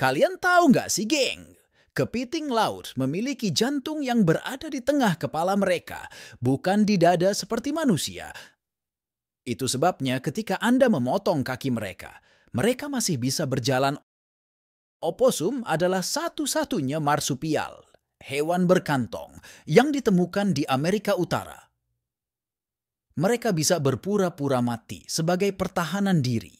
Kalian tahu nggak sih, geng? Kepiting laut memiliki jantung yang berada di tengah kepala mereka, bukan di dada seperti manusia. Itu sebabnya ketika Anda memotong kaki mereka, mereka masih bisa berjalan. Oposum adalah satu-satunya marsupial, hewan berkantong, yang ditemukan di Amerika Utara. Mereka bisa berpura-pura mati sebagai pertahanan diri.